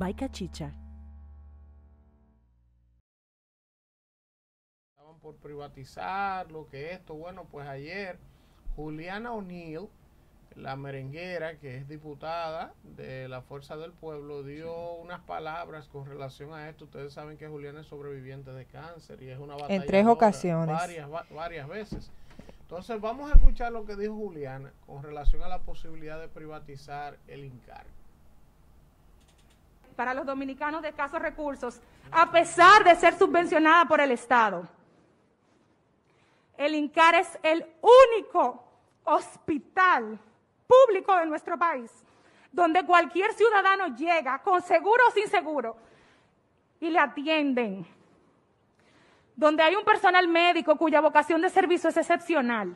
Baica Chicha. Estaban por privatizar, lo que esto. Bueno, pues ayer Juliana O'Neill, la merenguera que es diputada de la Fuerza del Pueblo, dio unas palabras con relación a esto. Ustedes saben que Juliana es sobreviviente de cáncer y es una batalla. En tres ocasiones. Varias, varias veces. Entonces vamos a escuchar lo que dijo Juliana con relación a la posibilidad de privatizar el INCAR para los dominicanos de escasos recursos, a pesar de ser subvencionada por el Estado. El INCAR es el único hospital público de nuestro país donde cualquier ciudadano llega, con seguro o sin seguro, y le atienden. Donde hay un personal médico cuya vocación de servicio es excepcional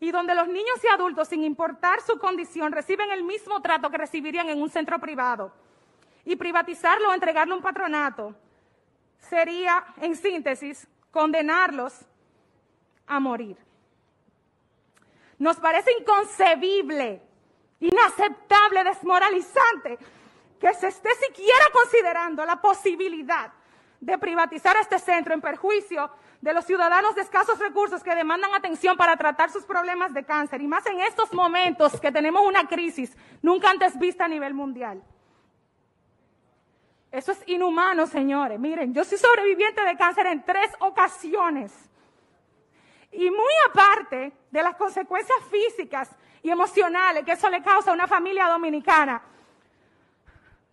y donde los niños y adultos, sin importar su condición, reciben el mismo trato que recibirían en un centro privado. Y privatizarlo o entregarlo a un patronato sería, en síntesis, condenarlos a morir. Nos parece inconcebible, inaceptable, desmoralizante que se esté siquiera considerando la posibilidad de privatizar este centro en perjuicio de los ciudadanos de escasos recursos que demandan atención para tratar sus problemas de cáncer, y más en estos momentos que tenemos una crisis nunca antes vista a nivel mundial. Eso es inhumano, señores. Miren, yo soy sobreviviente de cáncer en tres ocasiones. Y muy aparte de las consecuencias físicas y emocionales que eso le causa a una familia dominicana,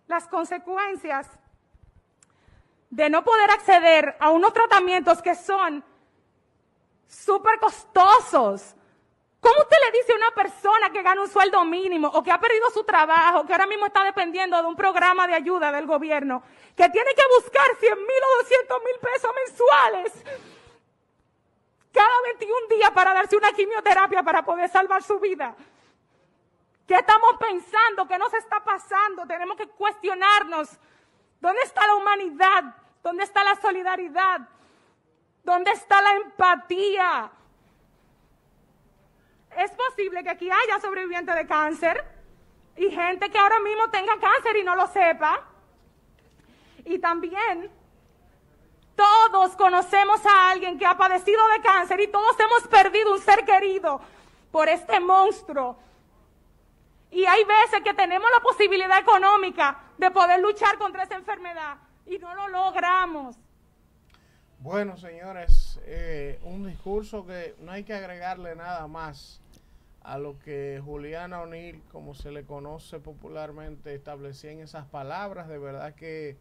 las consecuencias de no poder acceder a unos tratamientos que son súper costosos. ¿Cómo usted le dice a una persona que gana un sueldo mínimo o que ha perdido su trabajo, que ahora mismo está dependiendo de un programa de ayuda del gobierno, que tiene que buscar 100 mil o 200 mil pesos mensuales cada 21 días para darse una quimioterapia para poder salvar su vida? ¿Qué estamos pensando? ¿Qué nos está pasando? Tenemos que cuestionarnos. ¿Dónde está la humanidad? ¿Dónde está la solidaridad? ¿Dónde está la empatía? Es posible que aquí haya sobrevivientes de cáncer y gente que ahora mismo tenga cáncer y no lo sepa. Y también todos conocemos a alguien que ha padecido de cáncer y todos hemos perdido un ser querido por este monstruo. Y hay veces que tenemos la posibilidad económica de poder luchar contra esa enfermedad y no lo bueno, señores, eh, un discurso que no hay que agregarle nada más a lo que Juliana O'Neill, como se le conoce popularmente, establecía en esas palabras. De verdad que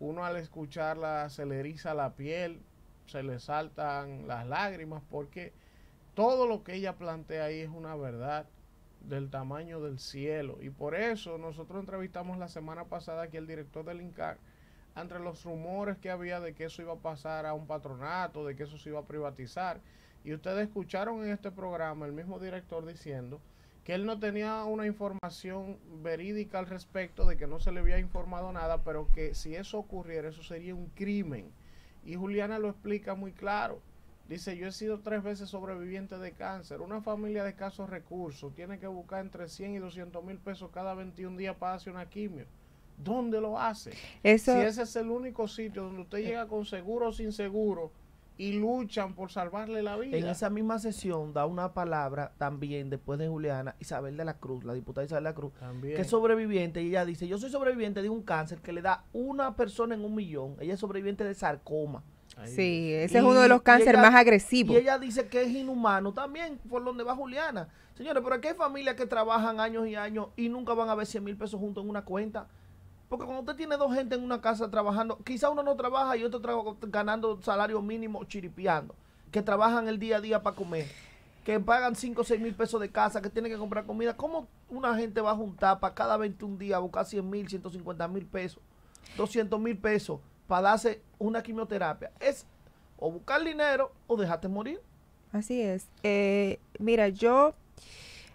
uno al escucharla se le eriza la piel, se le saltan las lágrimas, porque todo lo que ella plantea ahí es una verdad del tamaño del cielo. Y por eso nosotros entrevistamos la semana pasada aquí al director del INCAR entre los rumores que había de que eso iba a pasar a un patronato, de que eso se iba a privatizar. Y ustedes escucharon en este programa el mismo director diciendo que él no tenía una información verídica al respecto, de que no se le había informado nada, pero que si eso ocurriera, eso sería un crimen. Y Juliana lo explica muy claro. Dice, yo he sido tres veces sobreviviente de cáncer. Una familia de escasos recursos tiene que buscar entre 100 y 200 mil pesos cada 21 días para hacer una quimio. ¿dónde lo hace? Si ese es el único sitio donde usted llega con seguro o sin seguro y luchan por salvarle la vida. En esa misma sesión da una palabra también después de Juliana Isabel de la Cruz, la diputada Isabel de la Cruz, que es sobreviviente y ella dice, yo soy sobreviviente de un cáncer que le da una persona en un millón, ella es sobreviviente de sarcoma. Sí, ese es uno de los cánceres más agresivos. Y ella dice que es inhumano también, por donde va Juliana. Señores, pero aquí hay familias que trabajan años y años y nunca van a ver 100 mil pesos juntos en una cuenta. Porque cuando usted tiene dos gente en una casa trabajando, quizá uno no trabaja y otro trabaja ganando salario mínimo chiripiando, que trabajan el día a día para comer, que pagan 5 o 6 mil pesos de casa, que tienen que comprar comida. ¿Cómo una gente va a juntar para cada 21 días buscar 100 mil, 150 mil pesos, 200 mil pesos para darse una quimioterapia? Es o buscar dinero o dejarte morir. Así es. Eh, mira, yo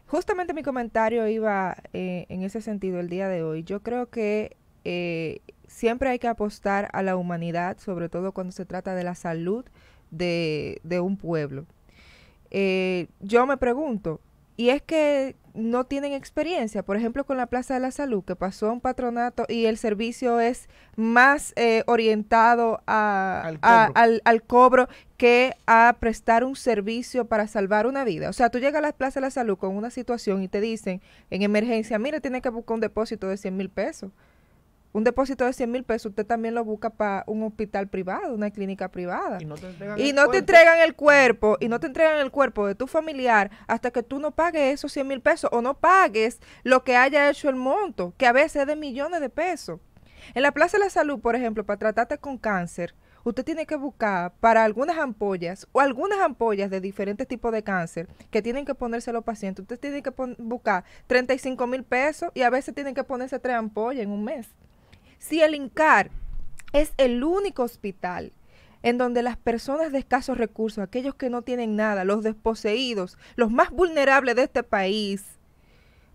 justamente mi comentario iba eh, en ese sentido el día de hoy. Yo creo que eh, siempre hay que apostar a la humanidad, sobre todo cuando se trata de la salud de, un pueblo. Eh, yo me pregunto, y es que no tienen experiencia, por ejemplo, con la Plaza de la Salud, que pasó un patronato y el servicio es más eh, orientado al, cobro. que a prestar un servicio para salvar una vida. O sea, tú llegas a la Plaza de la Salud con una situación y te dicen en emergencia, mira, tienes que buscar un depósito de 100 mil pesos un depósito de 100 mil pesos, usted también lo busca para un hospital privado, una clínica privada. Y no te entregan, el, cuerpo. Y no te entregan el cuerpo de tu familiar hasta que tú no pagues esos 100 mil pesos o no pagues lo que haya hecho el monto, que a veces es de millones de pesos. En la Plaza de la Salud, por ejemplo, para tratarte con cáncer, usted tiene que buscar para algunas ampollas o algunas ampollas de diferentes tipos de cáncer que tienen que ponerse los pacientes. Usted tiene que buscar 35 mil pesos y a veces tienen que ponerse tres ampollas en un mes. Si el INCAR es el único hospital en donde las personas de escasos recursos, aquellos que no tienen nada, los desposeídos, los más vulnerables de este país,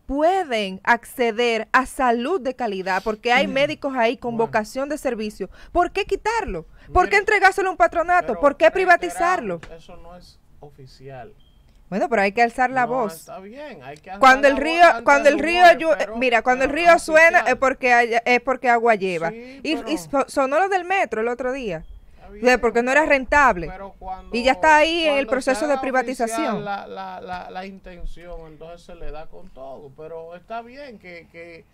pueden acceder a salud de calidad porque hay médicos ahí con vocación de servicio. ¿Por qué quitarlo? ¿Por qué entregárselo a un patronato? ¿Por qué privatizarlo? Eso no es oficial. Bueno, pero hay que alzar la voz. Está bien, cuando el río, cuando el río, mira, cuando el río suena es porque es porque agua lleva. y, sonó lo del metro el otro día. porque no era rentable. y ya está ahí en el proceso de privatización. La, la, la, intención, entonces se le da con todo. Pero está bien que, que,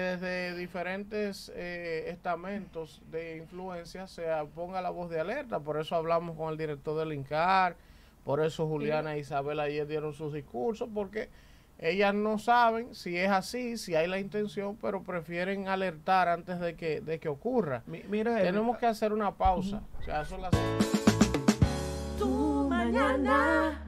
desde diferentes eh, estamentos de influencia se ponga la voz de alerta. Por eso hablamos con el director del INCAR por eso Juliana e Isabel ayer dieron sus discursos, porque ellas no saben si es así, si hay la intención, pero prefieren alertar antes de que, de que ocurra. Eh, Tenemos que hacer una pausa. o sea, Tu mañana.